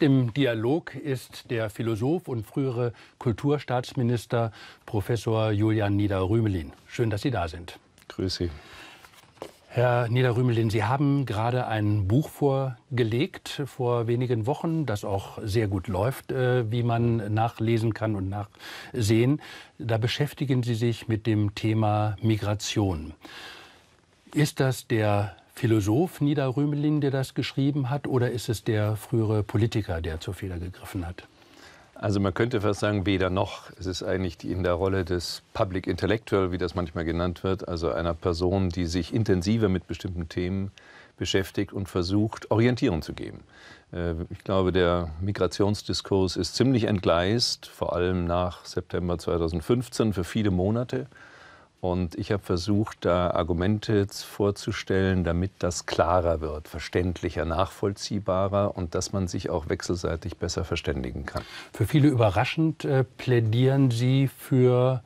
Im Dialog ist der Philosoph und frühere Kulturstaatsminister Professor Julian Niederrümelin. Schön, dass Sie da sind. Grüße Sie. Herr Niederrümelin, Sie haben gerade ein Buch vorgelegt vor wenigen Wochen, das auch sehr gut läuft, äh, wie man nachlesen kann und nachsehen. Da beschäftigen Sie sich mit dem Thema Migration. Ist das der Philosoph Nida Rümelin, der das geschrieben hat, oder ist es der frühere Politiker, der zur Feder gegriffen hat? Also man könnte fast sagen, weder noch. Es ist eigentlich in der Rolle des Public Intellectual, wie das manchmal genannt wird, also einer Person, die sich intensiver mit bestimmten Themen beschäftigt und versucht, Orientierung zu geben. Äh, ich glaube, der Migrationsdiskurs ist ziemlich entgleist, vor allem nach September 2015 für viele Monate. Und ich habe versucht, da Argumente vorzustellen, damit das klarer wird, verständlicher, nachvollziehbarer und dass man sich auch wechselseitig besser verständigen kann. Für viele überraschend äh, plädieren Sie für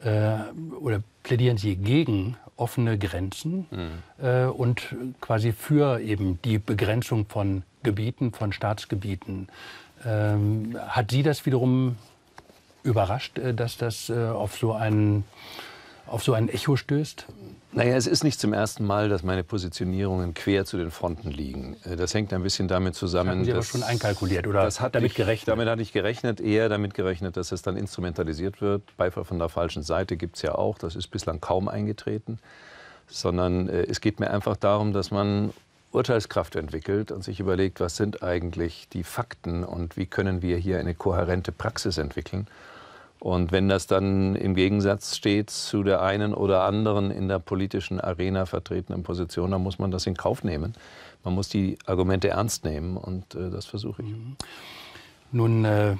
äh, oder plädieren Sie gegen offene Grenzen mhm. äh, und quasi für eben die Begrenzung von Gebieten, von Staatsgebieten. Ähm, hat Sie das wiederum überrascht, äh, dass das äh, auf so einen auf so ein Echo stößt? Naja, es ist nicht zum ersten Mal, dass meine Positionierungen quer zu den Fronten liegen. Äh, das hängt ein bisschen damit zusammen. Das haben Sie dass, aber schon einkalkuliert oder das hat damit ich, gerechnet? Damit hatte ich gerechnet, eher damit gerechnet, dass es dann instrumentalisiert wird. Beifall von der falschen Seite gibt es ja auch. Das ist bislang kaum eingetreten. Sondern äh, es geht mir einfach darum, dass man Urteilskraft entwickelt und sich überlegt, was sind eigentlich die Fakten und wie können wir hier eine kohärente Praxis entwickeln. Und wenn das dann im Gegensatz steht zu der einen oder anderen in der politischen Arena vertretenen Position, dann muss man das in Kauf nehmen. Man muss die Argumente ernst nehmen und äh, das versuche ich. Mhm. Nun äh,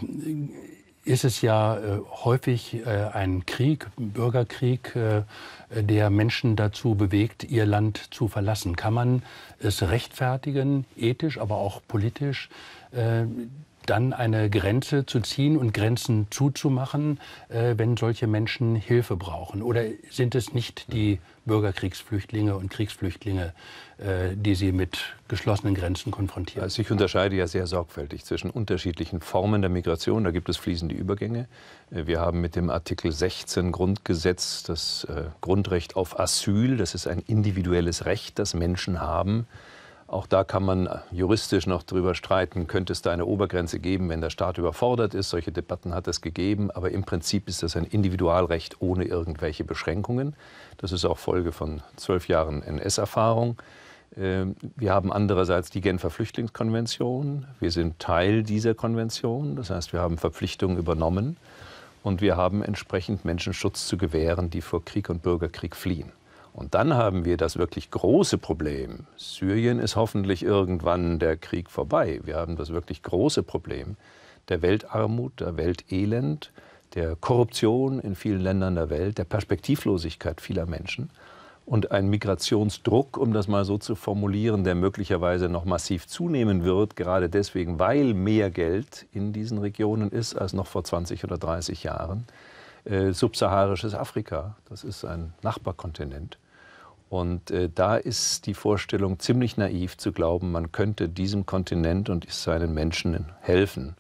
ist es ja äh, häufig äh, ein Krieg, Bürgerkrieg, äh, der Menschen dazu bewegt, ihr Land zu verlassen. Kann man es rechtfertigen, ethisch, aber auch politisch? Äh, dann eine Grenze zu ziehen und Grenzen zuzumachen, äh, wenn solche Menschen Hilfe brauchen? Oder sind es nicht die Bürgerkriegsflüchtlinge und Kriegsflüchtlinge, äh, die Sie mit geschlossenen Grenzen konfrontieren? Also ich unterscheide ja sehr sorgfältig zwischen unterschiedlichen Formen der Migration. Da gibt es fließende Übergänge. Äh, wir haben mit dem Artikel 16 Grundgesetz das Grundrecht auf Asyl. Das ist ein individuelles Recht, das Menschen haben auch da kann man juristisch noch drüber streiten, könnte es da eine Obergrenze geben, wenn der Staat überfordert ist. Solche Debatten hat es gegeben, aber im Prinzip ist das ein Individualrecht ohne irgendwelche Beschränkungen. Das ist auch Folge von zwölf Jahren NS-Erfahrung. Ähm, wir haben andererseits die Genfer Flüchtlingskonvention. Wir sind Teil dieser Konvention. Das heißt, wir haben Verpflichtungen übernommen und wir haben entsprechend Menschenschutz zu gewähren, die vor Krieg und Bürgerkrieg fliehen. Und dann haben wir das wirklich große Problem. Syrien ist hoffentlich irgendwann der Krieg vorbei. Wir haben das wirklich große Problem der Weltarmut, der Weltelend, der Korruption in vielen Ländern der Welt, der Perspektivlosigkeit vieler Menschen und ein Migrationsdruck, um das mal so zu formulieren, der möglicherweise noch massiv zunehmen wird, gerade deswegen, weil mehr Geld in diesen Regionen ist als noch vor 20 oder 30 Jahren. Äh, subsaharisches Afrika, das ist ein Nachbarkontinent. Und äh, da ist die Vorstellung ziemlich naiv zu glauben, man könnte diesem Kontinent und seinen Menschen helfen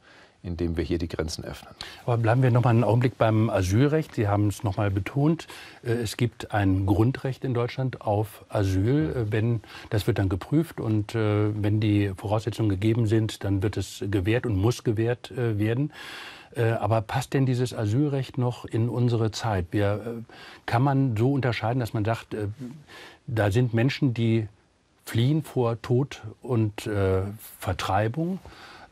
indem wir hier die Grenzen öffnen. Aber bleiben wir noch mal einen Augenblick beim Asylrecht. Sie haben es noch mal betont. Äh, es gibt ein Grundrecht in Deutschland auf Asyl. Äh, wenn, das wird dann geprüft und äh, wenn die Voraussetzungen gegeben sind, dann wird es gewährt und muss gewährt werden. Aber passt denn dieses Asylrecht noch in unsere Zeit? kann man so unterscheiden, dass man sagt, da sind Menschen, die fliehen vor Tod und Vertreibung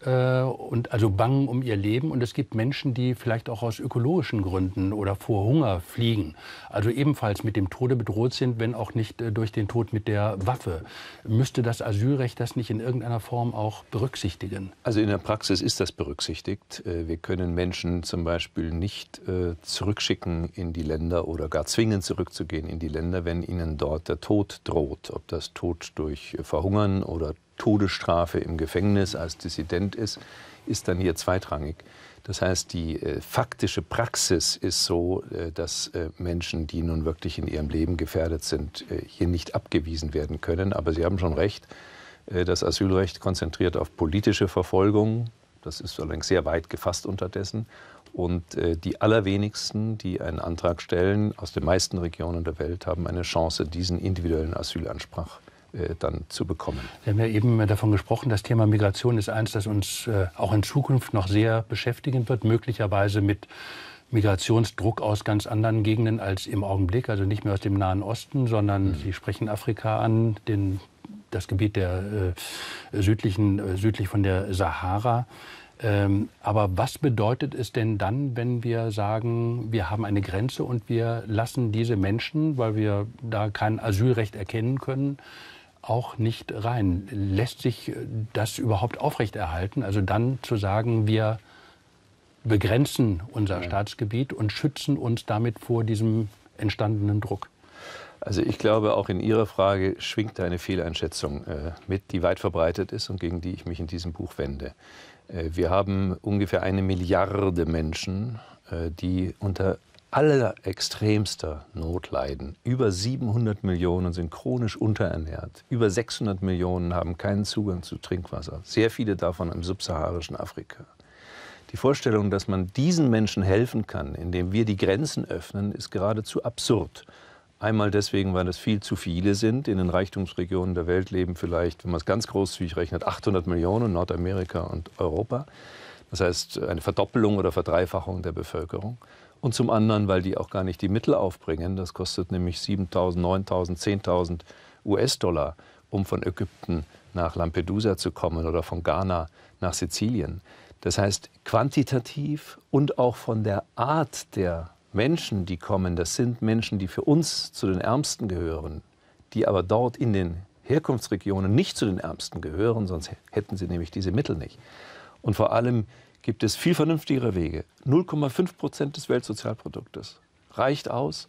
äh, und also bangen um ihr Leben. Und es gibt Menschen, die vielleicht auch aus ökologischen Gründen oder vor Hunger fliegen, also ebenfalls mit dem Tode bedroht sind, wenn auch nicht äh, durch den Tod mit der Waffe. Müsste das Asylrecht das nicht in irgendeiner Form auch berücksichtigen? Also in der Praxis ist das berücksichtigt. Äh, wir können Menschen zum Beispiel nicht zurückschicken in die Länder oder gar zwingen zurückzugehen in die Länder, wenn ihnen dort der Tod droht. Ob das Tod durch Verhungern oder Todesstrafe im Gefängnis als Dissident ist, ist dann hier zweitrangig. Das heißt, die äh, faktische Praxis ist so, äh, dass äh, Menschen, die nun wirklich in ihrem Leben gefährdet sind, äh, hier nicht abgewiesen werden können. Aber Sie haben schon recht, äh, das Asylrecht konzentriert auf politische Verfolgung. Das ist allerdings sehr weit gefasst unterdessen. Und äh, die allerwenigsten, die einen Antrag stellen, aus den meisten Regionen der Welt, haben eine Chance, diesen individuellen Asylanspruch äh, dann zu bekommen. Wir haben ja eben davon gesprochen, das Thema Migration ist eins, das uns äh, auch in Zukunft noch sehr beschäftigen wird, möglicherweise mit Migrationsdruck aus ganz anderen Gegenden als im Augenblick, also nicht mehr aus dem Nahen Osten, sondern mhm. Sie sprechen Afrika an, den, das Gebiet der äh, südlichen, äh, südlich von der Sahara. Ähm, aber was bedeutet es denn dann, wenn wir sagen, wir haben eine Grenze und wir lassen diese Menschen, weil wir da kein Asylrecht erkennen können, auch nicht rein. Lässt sich äh, das überhaupt aufrechterhalten? Also dann zu sagen, wir begrenzen unser ja. Staatsgebiet und schützen uns damit vor diesem entstandenen Druck. Also ich glaube, auch in Ihrer Frage schwingt eine Fehleinschätzung äh, mit, die weit verbreitet ist und gegen die ich mich in diesem Buch wende. Äh, wir haben ungefähr eine Milliarde Menschen, äh, die unter allerextremster Not leiden. Über 700 Millionen sind chronisch unterernährt. Über 600 Millionen haben keinen Zugang zu Trinkwasser. Sehr viele davon im subsaharischen Afrika. Die Vorstellung, dass man diesen Menschen helfen kann, indem wir die Grenzen öffnen, ist geradezu absurd. Einmal deswegen, weil es viel zu viele sind. In den Reichtumsregionen der Welt leben vielleicht, wenn man es ganz großzügig rechnet, 800 Millionen, Nordamerika und Europa. Das heißt eine Verdoppelung oder Verdreifachung der Bevölkerung und zum anderen, weil die auch gar nicht die Mittel aufbringen. Das kostet nämlich 7.000, 9.000, 10.000 US-Dollar, um von Ägypten nach Lampedusa zu kommen oder von Ghana nach Sizilien. Das heißt, quantitativ und auch von der Art der Menschen, die kommen, das sind Menschen, die für uns zu den Ärmsten gehören, die aber dort in den Herkunftsregionen nicht zu den Ärmsten gehören, sonst hätten sie nämlich diese Mittel nicht. Und vor allem gibt es viel vernünftigere Wege. 0,5 Prozent des Weltsozialproduktes reicht aus,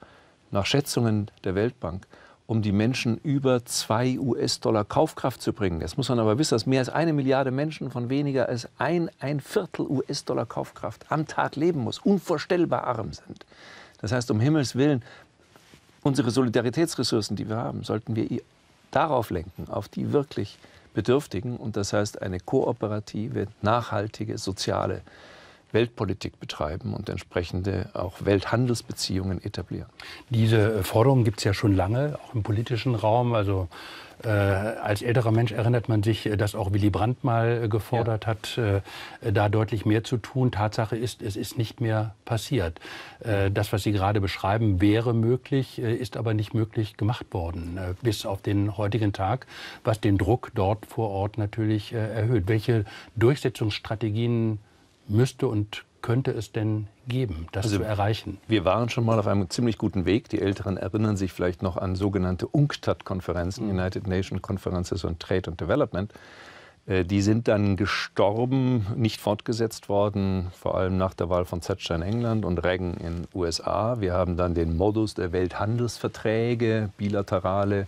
nach Schätzungen der Weltbank, um die Menschen über 2 US-Dollar Kaufkraft zu bringen. Jetzt muss man aber wissen, dass mehr als eine Milliarde Menschen von weniger als ein, ein Viertel US-Dollar Kaufkraft am Tag leben muss, unvorstellbar arm sind. Das heißt, um Himmels Willen, unsere Solidaritätsressourcen, die wir haben, sollten wir darauf lenken, auf die wirklich Bedürftigen und das heißt eine kooperative, nachhaltige, soziale Weltpolitik betreiben und entsprechende auch Welthandelsbeziehungen etablieren. Diese äh, Forderung gibt es ja schon lange, auch im politischen Raum. Also äh, als älterer Mensch erinnert man sich, äh, dass auch Willy Brandt mal äh, gefordert ja. hat, äh, da deutlich mehr zu tun. Tatsache ist, es ist nicht mehr passiert. Äh, das, was Sie gerade beschreiben, wäre möglich, ist aber nicht möglich gemacht worden bis auf den heutigen Tag, was den Druck dort vor Ort natürlich erhöht. Welche Durchsetzungsstrategien müsste und könnte es denn geben, das also, zu erreichen? Wir waren schon mal auf einem ziemlich guten Weg. Die Älteren erinnern sich vielleicht noch an sogenannte UNCTAD-Konferenzen, mhm. United Nations Conferences on Trade and Development. Äh, die sind dann gestorben, nicht fortgesetzt worden, vor allem nach der Wahl von Thatcher in England und Reagan in USA. Wir haben dann den Modus der Welthandelsverträge, bilaterale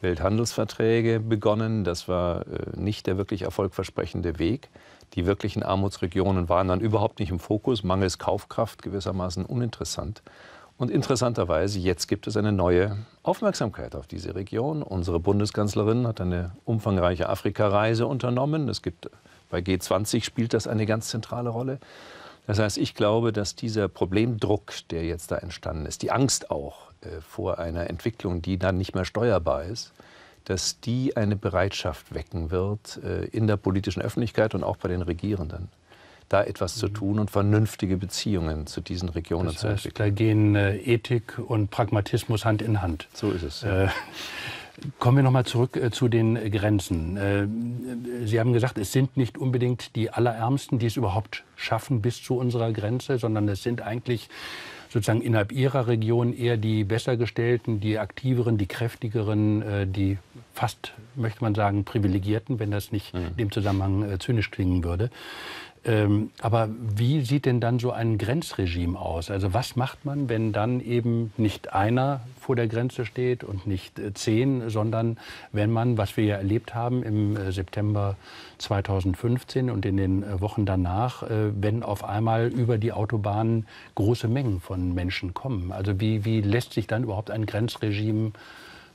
Welthandelsverträge begonnen. Das war äh, nicht der wirklich erfolgversprechende Weg. Die wirklichen Armutsregionen waren dann überhaupt nicht im Fokus, mangels Kaufkraft gewissermaßen uninteressant. Und interessanterweise, jetzt gibt es eine neue Aufmerksamkeit auf diese Region. Unsere Bundeskanzlerin hat eine umfangreiche Afrikareise unternommen. Es gibt bei G20 spielt das eine ganz zentrale Rolle. Das heißt, ich glaube, dass dieser Problemdruck, der jetzt da entstanden ist, die Angst auch äh, vor einer Entwicklung, die dann nicht mehr steuerbar ist, dass die eine Bereitschaft wecken wird äh, in der politischen Öffentlichkeit und auch bei den Regierenden da etwas zu mhm. tun und vernünftige Beziehungen zu diesen Regionen das heißt, zu entwickeln. Da gehen äh, Ethik und Pragmatismus Hand in Hand. So ist es. Ja. Äh, kommen wir nochmal zurück zu den Grenzen. Sie haben gesagt, es sind nicht unbedingt die Allerärmsten, die es überhaupt schaffen bis zu unserer Grenze, sondern es sind eigentlich sozusagen innerhalb ihrer Region eher die Bessergestellten, die Aktiveren, die Kräftigeren, die fast, möchte man sagen, Privilegierten, wenn das nicht mhm. in dem Zusammenhang äh, zynisch klingen würde. Ähm, aber wie sieht denn dann so ein Grenzregime aus? Also was macht man, wenn dann eben nicht einer vor der Grenze steht und nicht äh, zehn, sondern wenn man, was wir ja erlebt haben im äh, September 2015 und in den äh, Wochen danach, äh, wenn auf einmal über die Autobahnen große Mengen von Menschen kommen? Also wie, wie lässt sich dann überhaupt ein Grenzregime äh,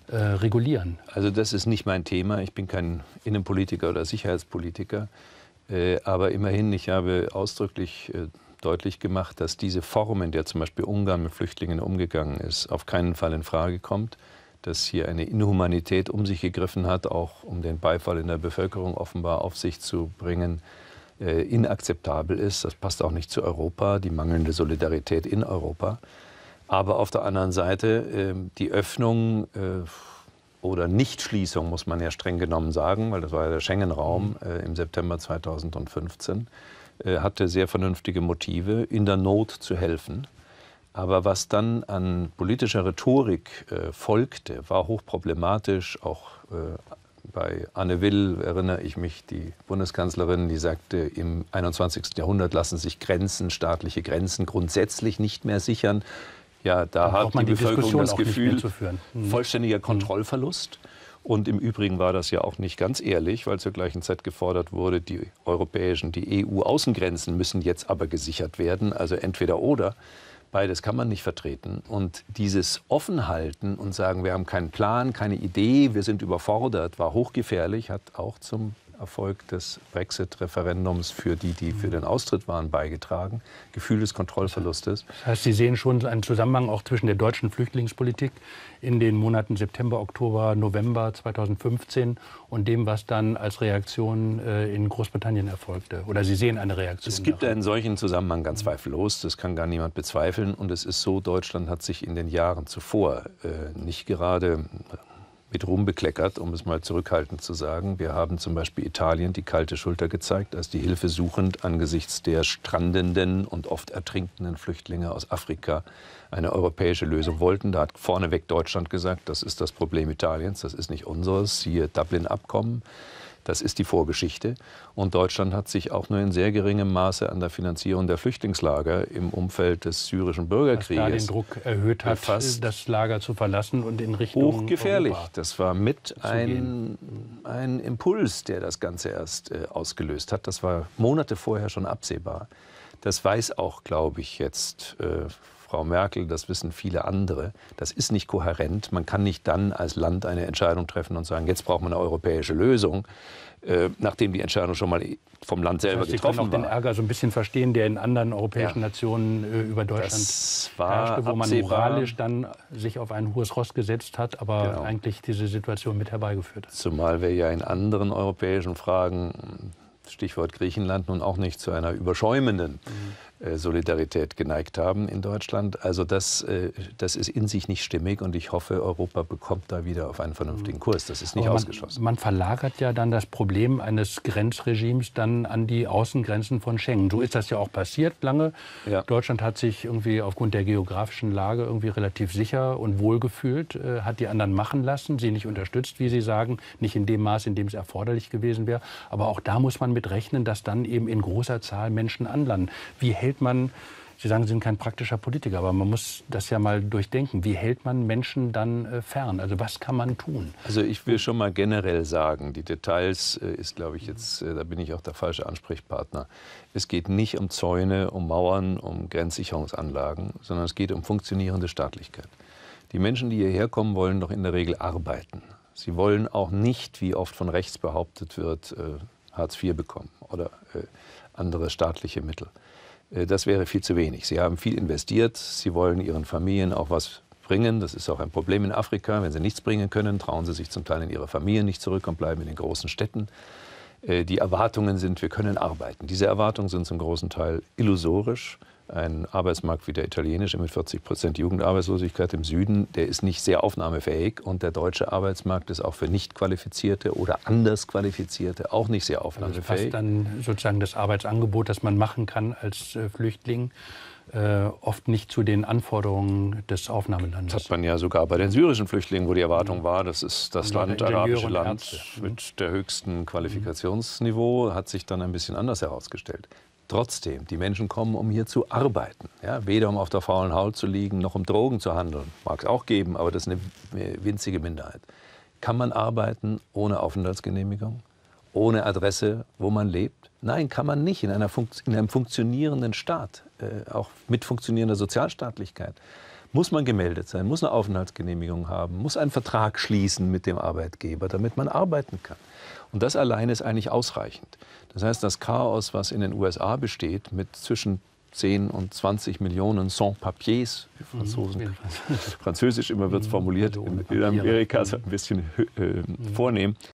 äh, regulieren? Also das ist nicht mein Thema. Ich bin kein Innenpolitiker oder Sicherheitspolitiker. Äh, aber immerhin, ich habe ausdrücklich äh, deutlich gemacht, dass diese Form, in der zum Beispiel Ungarn mit Flüchtlingen umgegangen ist, auf keinen Fall in Frage kommt. Dass hier eine Inhumanität um sich gegriffen hat, auch um den Beifall in der Bevölkerung offenbar auf sich zu bringen, äh, inakzeptabel ist. Das passt auch nicht zu Europa, die mangelnde Solidarität in Europa. Aber auf der anderen Seite äh, die Öffnung äh, oder Nichtschließung, muss man ja streng genommen sagen, weil das war ja der Schengen-Raum mhm. äh, im September 2015, äh, hatte sehr vernünftige Motive, in der Not zu helfen. Aber was dann an politischer Rhetorik äh, folgte, war hochproblematisch, auch äh, bei Anne Will erinnere ich mich, die Bundeskanzlerin, die sagte, im 21. Jahrhundert lassen sich Grenzen, staatliche Grenzen grundsätzlich nicht mehr sichern. Ja, da hat die, die Bevölkerung das Gefühl mhm. vollständiger hm. Kontrollverlust. Und im Übrigen war das ja auch nicht ganz ehrlich, weil zur gleichen Zeit gefordert wurde, die europäischen, die EU-Außengrenzen müssen jetzt aber gesichert werden. Also entweder oder. Beides kann man nicht vertreten. Und dieses Offenhalten und sagen, wir haben keinen Plan, keine Idee, wir sind überfordert, war hochgefährlich, hat auch zum Erfolg des Brexit-Referendums für die, die für den Austritt waren, beigetragen. Gefühl des Kontrollverlustes. Das heißt, Sie sehen schon einen Zusammenhang auch zwischen der deutschen Flüchtlingspolitik in den Monaten September, Oktober, November 2015 und dem, was dann als Reaktion äh, in Großbritannien erfolgte. Oder Sie sehen eine Reaktion. Es gibt davon. einen solchen Zusammenhang ganz zweifellos. Das kann gar niemand bezweifeln. Und es ist so, Deutschland hat sich in den Jahren zuvor äh, nicht gerade mit Ruhm bekleckert, um es mal zurückhaltend zu sagen. Wir haben zum Beispiel Italien die kalte Schulter gezeigt, als die Hilfe suchend angesichts der strandenden und oft ertrinkenden Flüchtlinge aus Afrika eine europäische Lösung wollten. Da hat vorneweg Deutschland gesagt, das ist das Problem Italiens, das ist nicht unseres, Hier Dublin-Abkommen. Das ist die Vorgeschichte. Und Deutschland hat sich auch nur in sehr geringem Maße an der Finanzierung der Flüchtlingslager im Umfeld des syrischen Bürgerkrieges. Dass da den Druck erhöht hat, befasst, das Lager zu verlassen und in Richtung. Hochgefährlich. Europa das war mit ein, ein Impuls, der das Ganze erst äh, ausgelöst hat. Das war Monate vorher schon absehbar. Das weiß auch, glaube ich, jetzt. Äh, Frau Merkel, das wissen viele andere. Das ist nicht kohärent. Man kann nicht dann als Land eine Entscheidung treffen und sagen, jetzt braucht man eine europäische Lösung, äh, nachdem die Entscheidung schon mal vom Land selber das heißt, getroffen war. Ich kann auch war. den Ärger so ein bisschen verstehen, der in anderen europäischen ja. Nationen äh, über Deutschland das war herrschte, wo man moralisch dann sich auf ein hohes Ross gesetzt hat, aber genau. eigentlich diese Situation mit herbeigeführt hat. Zumal wir ja in anderen europäischen Fragen Stichwort Griechenland nun auch nicht zu einer überschäumenden mhm. Äh, Solidarität geneigt haben in Deutschland. Also das, äh, das ist in sich nicht stimmig und ich hoffe, Europa bekommt da wieder auf einen vernünftigen mhm. Kurs. Das ist nicht man, ausgeschlossen. Man verlagert ja dann das Problem eines Grenzregimes dann an die Außengrenzen von Schengen. So ist das ja auch passiert lange. Ja. Deutschland hat sich irgendwie aufgrund der geografischen Lage irgendwie relativ sicher und wohlgefühlt, äh, hat die anderen machen lassen, sie nicht unterstützt, wie Sie sagen, nicht in dem Maß, in dem es erforderlich gewesen wäre. Aber auch da muss man mit rechnen, dass dann eben in großer Zahl Menschen anlanden. Wie hält man, Sie sagen, Sie sind kein praktischer Politiker, aber man muss das ja mal durchdenken. Wie hält man Menschen dann äh, fern? Also was kann man tun? Also ich will schon mal generell sagen, die Details äh, ist, glaube ich, jetzt, äh, da bin ich auch der falsche Ansprechpartner. Es geht nicht um Zäune, um Mauern, um Grenzsicherungsanlagen, sondern es geht um funktionierende Staatlichkeit. Die Menschen, die hierher kommen wollen, doch in der Regel arbeiten. Sie wollen auch nicht, wie oft von rechts behauptet wird, Hartz IV bekommen oder andere staatliche Mittel. Äh, das wäre viel zu wenig. Sie haben viel investiert. Sie wollen Ihren Familien auch was bringen. Das ist auch ein Problem in Afrika. Wenn sie nichts bringen können, trauen sie sich zum Teil in ihre Familien nicht zurück und bleiben in den großen Städten. Äh, die Erwartungen sind, wir können arbeiten. Diese Erwartungen sind zum großen Teil illusorisch ein Arbeitsmarkt wie der italienische mit 40 Prozent Jugendarbeitslosigkeit im Süden, der ist nicht sehr aufnahmefähig. Und der deutsche Arbeitsmarkt ist auch für Nichtqualifizierte oder Andersqualifizierte auch nicht sehr also aufnahmefähig. Also passt dann sozusagen das Arbeitsangebot, das man machen kann als äh, Flüchtling, äh, oft nicht zu den Anforderungen des Aufnahmelandes. Das hat man ja sogar bei den syrischen Flüchtlingen, wo die Erwartung mhm. war, das ist das Land, arabische Land mit der höchsten Qualifikationsniveau, hat sich dann ein bisschen anders herausgestellt. Trotzdem, die Menschen kommen, um hier zu arbeiten. Ja, weder um auf der faulen Haut zu liegen, noch um Drogen zu handeln. Mag es auch geben, aber das ist eine winzige Minderheit. Kann man arbeiten ohne Aufenthaltsgenehmigung? Ohne Adresse, wo man lebt? Nein, kann man nicht in, in einem funktionierenden Staat, äh, auch mit funktionierender Sozialstaatlichkeit muss man gemeldet sein, muss eine Aufenthaltsgenehmigung haben, muss einen Vertrag schließen mit dem Arbeitgeber, damit man arbeiten kann. Und das allein ist eigentlich ausreichend. Das heißt, das Chaos, was in den USA besteht, mit zwischen 10 und 20 Millionen Sans-Papiers, mhm. Franzosen, französisch immer wird es mhm. formuliert, also in Amerika so ein bisschen äh, mhm. vornehm,